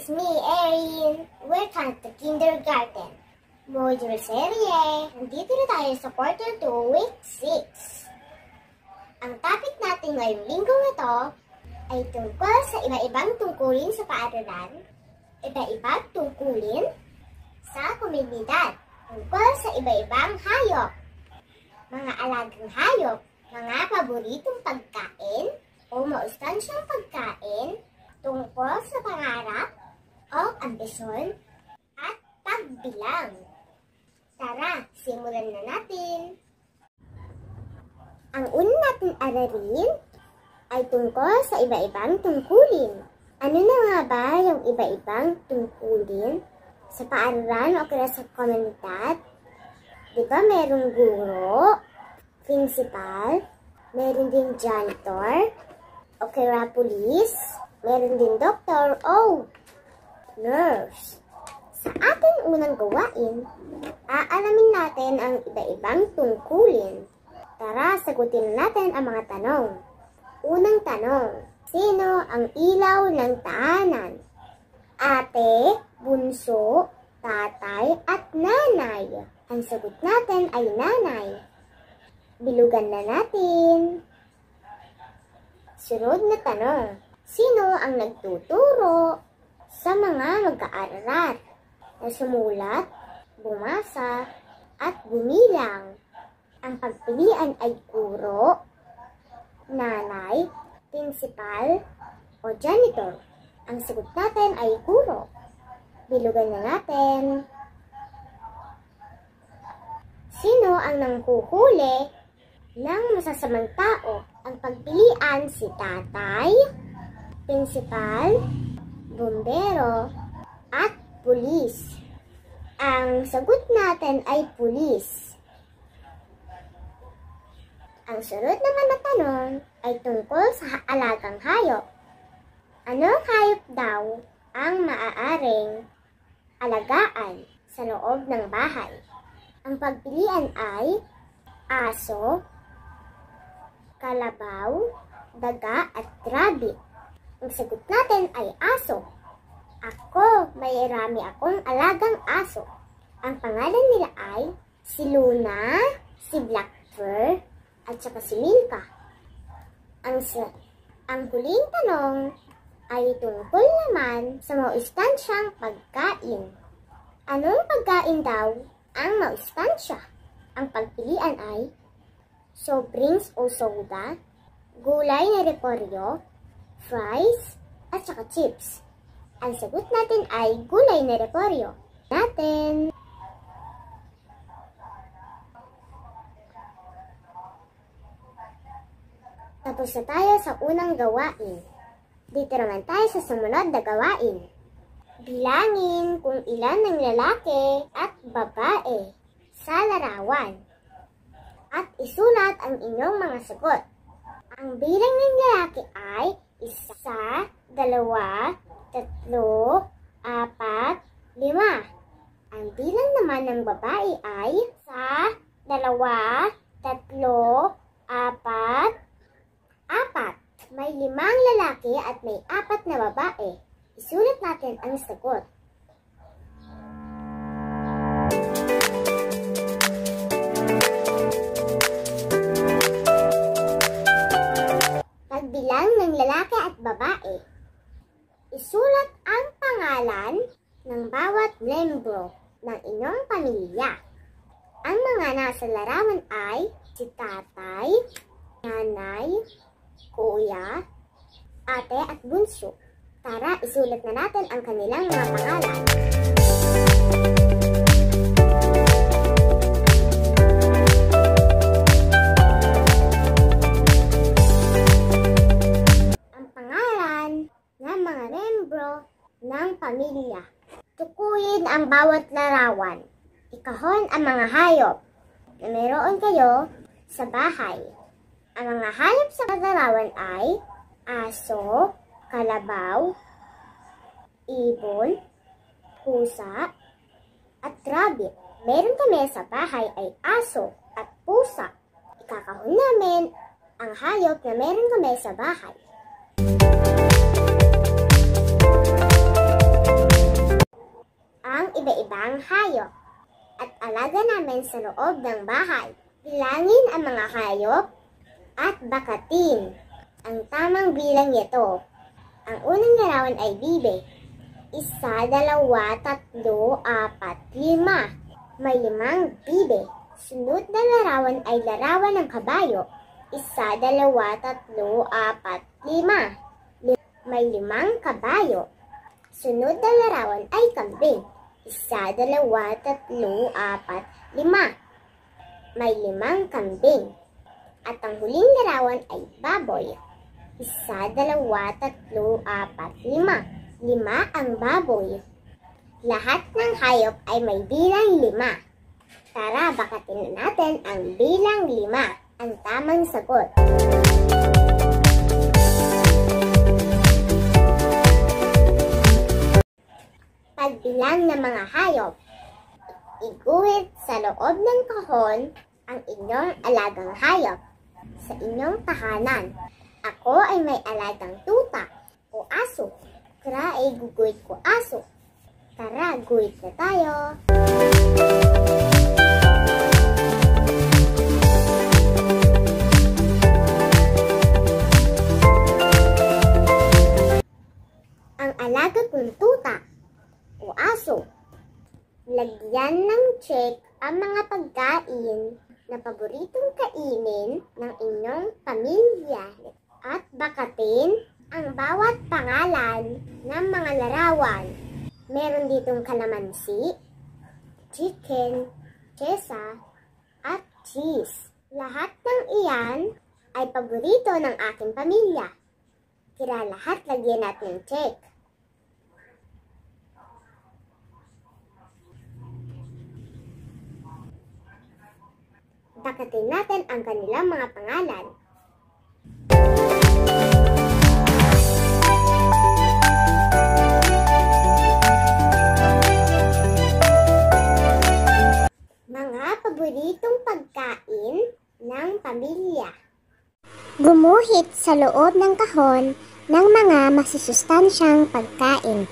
is me, Erin. Welcome to kindergarten. Module Serie. Nandito na tayo sa quarter 2, week 6. Ang topic natin ngayong linggo ito ay tungkol sa iba-ibang tungkulin sa paaralan, iba-ibang tungkulin sa komunidad, tungkol sa iba-ibang hayop, mga alagang hayop, mga paboritong pagkain o maustansyang pagkain, tungkol sa pangarap ambisyon at pagbilang. Tara, simulan na natin! Ang una natin aralin ay tungkol sa iba-ibang tungkulin. Ano na nga ba yung iba-ibang tungkulin? Sa paaralan o kaya sa komunidad, di ba merong guro, principal, meron din janitor, o kaya police, meron din doktor, o oh, nerves. Sa ating unang gawain, aalamin natin ang iba-ibang tungkulin. Tara, sagutin natin ang mga tanong. Unang tanong, sino ang ilaw ng tahanan? Ate, bunso, tatay, at nanay. Ang sagot natin ay nanay. Bilugan na natin. Sunod na tanong, sino ang nagtuturo? sa mga mag-aaral na sumulat, bumasa, at gumilang. Ang pagpilian ay guro, nanay, principal, o janitor. Ang sagot natin ay guro. Bilugan na natin. Sino ang nangkuhuli ng masasamang tao? Ang pagpilian si tatay, principal, bombero, at pulis. Ang sagot natin ay pulis. Ang sunod naman na tanong ay tungkol sa alagang hayop. Anong hayop daw ang maaaring alagaan sa loob ng bahay? Ang pagpilian ay aso, kalabaw, daga at rabbit. Ang sagot natin ay aso. Ako, may rami akong alagang aso. Ang pangalan nila ay si Luna, si Black Fur, at saka si Minka. Ang, ang huling tanong ay tungkol naman sa maustansyang pagkain. Anong pagkain daw ang maustansya? Ang pagpilian ay sobrings o soda, gulay na rekoryo, fries, at saka chips. Ang sagot natin ay gulay na repolyo. Natin! Tapos na tayo sa unang gawain. Dito naman tayo sa sumunod na gawain. Bilangin kung ilan ng lalaki at babae sa larawan. At isulat ang inyong mga sagot. Ang bilang ng lalaki ay isa, dalawa, tatlo, apat, lima. Ang bilang naman ng babae ay sa, dalawa, tatlo, apat, apat. May limang lalaki at may apat na babae. Isulat natin ang sagot. pagbilang ng lalaki at babae. Isulat ang pangalan ng bawat membro ng inyong pamilya. Ang mga nasa larawan ay si tatay, nanay, kuya, ate at bunso. Tara, isulat na natin ang kanilang mga pangalan. pamilya. Tukuyin ang bawat larawan. Ikahon ang mga hayop na meron kayo sa bahay. Ang mga hayop sa larawan ay aso, kalabaw, ibon, pusa, at rabbit. Meron kami sa bahay ay aso at pusa. Ikakahon namin ang hayop na meron kami sa bahay. ang iba-ibang hayop at alaga namin sa loob ng bahay. Bilangin ang mga hayop at bakatin. Ang tamang bilang nito. Ang unang larawan ay bibe. Isa, dalawa, tatlo, apat, lima. May limang bibe. Sunod na larawan ay larawan ng kabayo. Isa, dalawa, tatlo, apat, lima. May limang kabayo. Sunod na larawan ay kambing. Isa, dalawa, tatlo, apat, lima. May limang kambing. At ang huling larawan ay baboy. Isa, dalawa, tatlo, apat, lima. Lima ang baboy. Lahat ng hayop ay may bilang lima. Tara, bakatin natin ang bilang lima, ang tamang sagot. pagbilang ng mga hayop. Iguhit sa loob ng kahon ang inyong alagang hayop sa inyong tahanan. Ako ay may alagang tuta o aso. Tara ay guguhit ko aso. Tara, guhit na tayo! Ang alaga kong tuta o aso. Lagyan ng check ang mga pagkain na paboritong kainin ng inyong pamilya at bakatin ang bawat pangalan ng mga larawan. Meron ditong kalamansi, chicken, chesa, at cheese. Lahat ng iyan ay paborito ng aking pamilya. Kira lahat lagyan natin ng check. Takatin natin ang kanilang mga pangalan. Mga paboritong pagkain ng pamilya. Gumuhit sa loob ng kahon ng mga masusustansyang pagkain.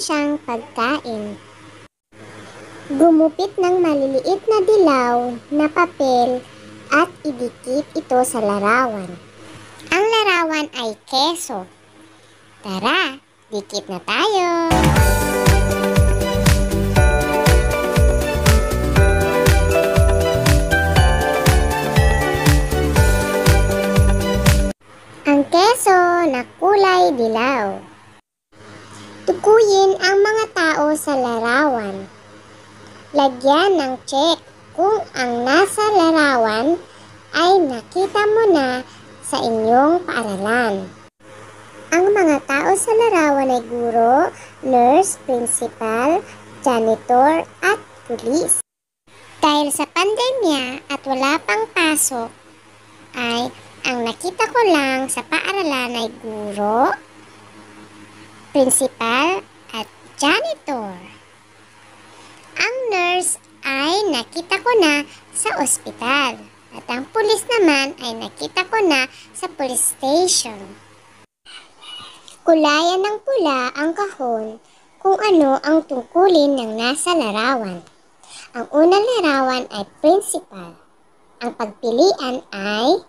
siyang pagkain. Gumupit ng maliliit na dilaw na papel at idikit ito sa larawan. Ang larawan ay keso. Tara, dikit na tayo! ang mga tao sa larawan. Lagyan ng check kung ang nasa larawan ay nakita mo na sa inyong paaralan. Ang mga tao sa larawan ay guro, nurse, principal, janitor at pulis. Dahil sa pandemya at wala pang pasok, ay ang nakita ko lang sa paaralan ay guro, principal janitor. Ang nurse ay nakita ko na sa ospital at ang pulis naman ay nakita ko na sa police station. Kulayan ng pula ang kahon kung ano ang tungkulin ng nasa larawan. Ang unang larawan ay principal. Ang pagpilian ay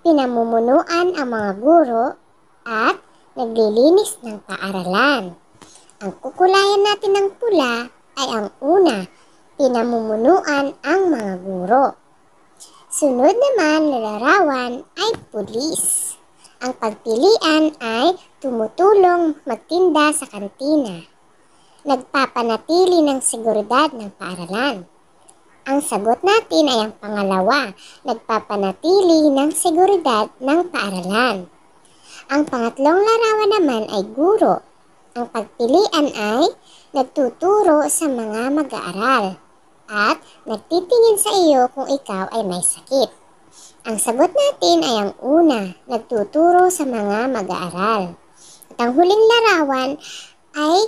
pinamumunuan ang mga guro at naglilinis ng paaralan. Ang kukulayan natin ng pula ay ang una, pinamumunuan ang mga guro. Sunod naman na larawan ay pulis. Ang pagpilian ay tumutulong magtinda sa kantina. Nagpapanatili ng seguridad ng paaralan. Ang sagot natin ay ang pangalawa, nagpapanatili ng seguridad ng paaralan. Ang pangatlong larawan naman ay guro ang pagpilian ay nagtuturo sa mga mag-aaral at nagtitingin sa iyo kung ikaw ay may sakit. Ang sagot natin ay ang una, nagtuturo sa mga mag-aaral. At ang huling larawan ay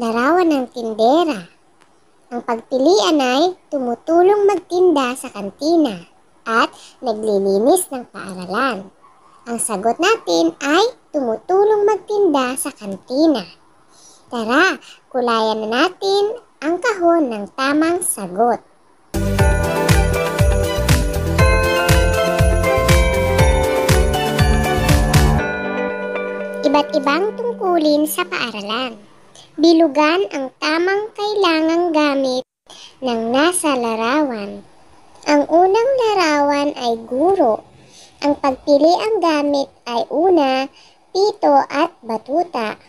larawan ng tindera. Ang pagpilian ay tumutulong magtinda sa kantina at naglilinis ng paaralan. Ang sagot natin ay tumutulong magtinda sa kantina. Tara, kulayan na natin ang kahon ng tamang sagot. Iba't ibang tungkulin sa paaralan. Bilugan ang tamang kailangang gamit ng nasa larawan. Ang unang larawan ay guro. Ang pagpili ang gamit ay una, pito at batuta.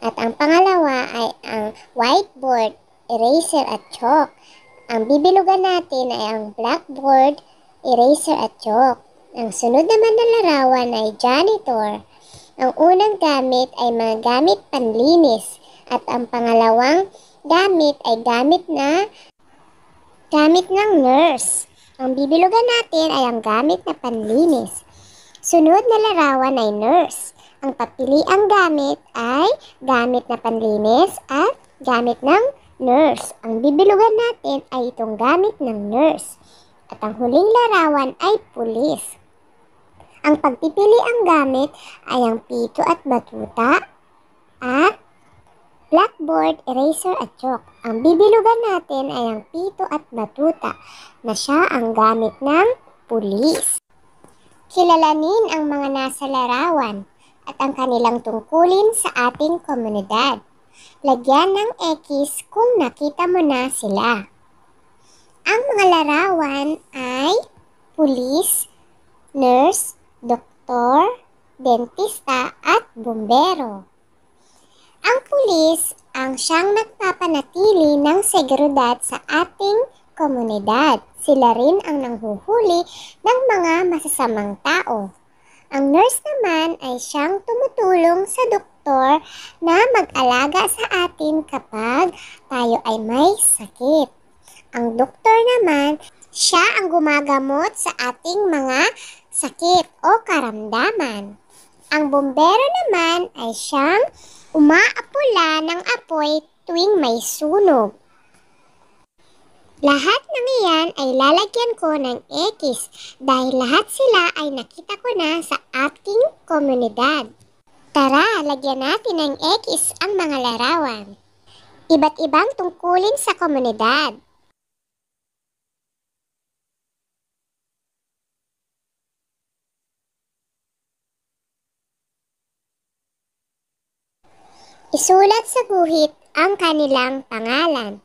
At ang pangalawa ay ang whiteboard, eraser at chalk. Ang bibilugan natin ay ang blackboard, eraser at chalk. Ang sunod naman na larawan ay janitor. Ang unang gamit ay mga gamit panlinis at ang pangalawang gamit ay gamit na gamit ng nurse. Ang bibilugan natin ay ang gamit na panlinis. Sunod na larawan ay nurse. Ang papiliang gamit ay gamit na panlinis at gamit ng nurse. Ang bibilugan natin ay itong gamit ng nurse. At ang huling larawan ay pulis. Ang pagpipili ang gamit ay ang pito at batuta at blackboard, eraser at chalk. Ang bibilugan natin ay ang pito at batuta na siya ang gamit ng pulis kilalanin ang mga nasa larawan at ang kanilang tungkulin sa ating komunidad. Lagyan ng X kung nakita mo na sila. Ang mga larawan ay pulis, nurse, doktor, dentista at bombero. Ang pulis ang siyang nagpapanatili ng seguridad sa ating komunidad. Sila rin ang nanghuhuli ng mga masasamang tao. Ang nurse naman ay siyang tumutulong sa doktor na mag-alaga sa atin kapag tayo ay may sakit. Ang doktor naman, siya ang gumagamot sa ating mga sakit o karamdaman. Ang bombero naman ay siyang umaapula ng apoy tuwing may sunog. Lahat ng iyan ay lalagyan ko ng X dahil lahat sila ay nakita ko na sa ating komunidad. Tara, lagyan natin ng X ang mga larawan. Iba't ibang tungkulin sa komunidad. Isulat sa guhit ang kanilang pangalan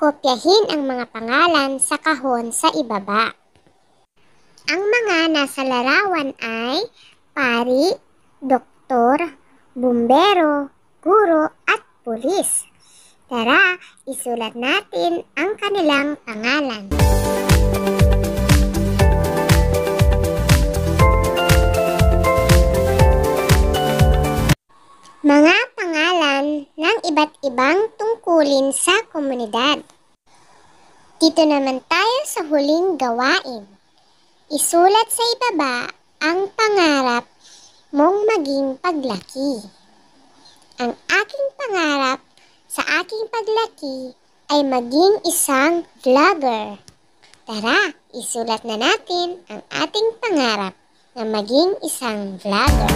Kopyahin ang mga pangalan sa kahon sa ibaba. Ang mga nasa larawan ay pari, doktor, bumbero, guro at pulis. Tara, isulat natin ang kanilang pangalan. Mga pangalan ng iba't ibang tungkol ulin sa komunidad. Dito naman tayo sa huling gawain. Isulat sa ibaba ang pangarap mong maging paglaki. Ang aking pangarap sa aking paglaki ay maging isang vlogger. Tara, isulat na natin ang ating pangarap na maging isang vlogger.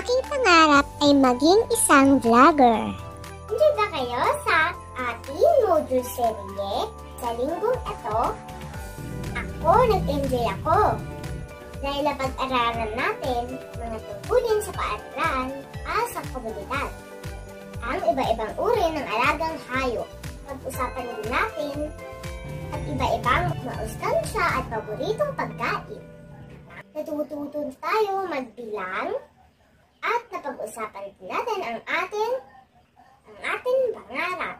aking pangarap ay maging isang vlogger. Hindi ba kayo sa ating module serye sa linggong ito? Ako, nag-enjoy ako. Dahil napag-aralan natin mga tungkulin sa paaralan at sa komunidad. Ang iba-ibang uri ng alagang hayo. Pag-usapan din natin at iba-ibang maustansya at paboritong pagkain. Natututo tayo magbilang, pag-usapan natin ang ating ang ating pangarap.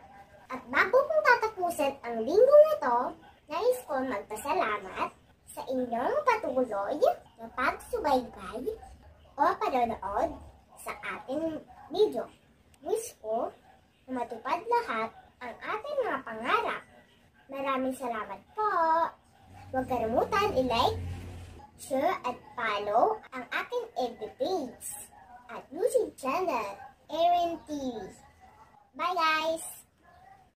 At bago kong tatapusin ang linggong ito, nais ko magpasalamat sa inyong patuloy na pagsubaybay o panonood sa ating video. Wish ko na matupad lahat ang ating mga pangarap. Maraming salamat po! Huwag kalimutan i-like, share at follow ang ating every page. at Music Channel, Erin TV. Bye guys!